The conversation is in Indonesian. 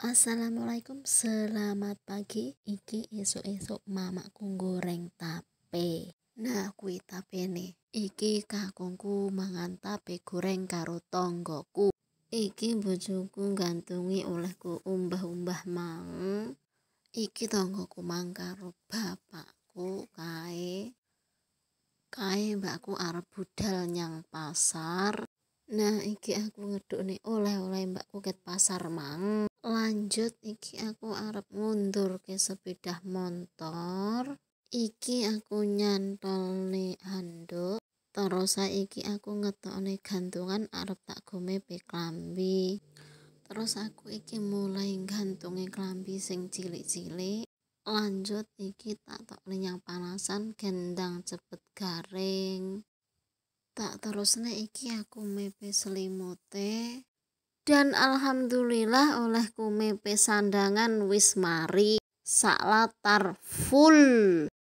Assalamualaikum, selamat pagi. Iki esok mama ku goreng tape. Nah, tape nih Iki kakungku mangan tape goreng karo tonggoku. Iki bojoku gantungi olehku umbah-umbah mang. Iki tonggoku mang karo bapakku kae. Kae mbakku arep budal nyang pasar. Nah, iki aku nih oleh-oleh Mbak Kuket pasar mang. Lanjut iki aku arep mundur ke sepeda motor. Iki aku nih handuk. Terus saiki aku nih gantungan arep tak gome pe klambi. Terus aku iki mulai gantungi klambi sing cilik-cilik. Lanjut iki tak tok yang panasan gendang cepet garing. Tak terusnya, iki aku mepe selimute dan alhamdulillah olehku mepe sandangan wis mari sak latar full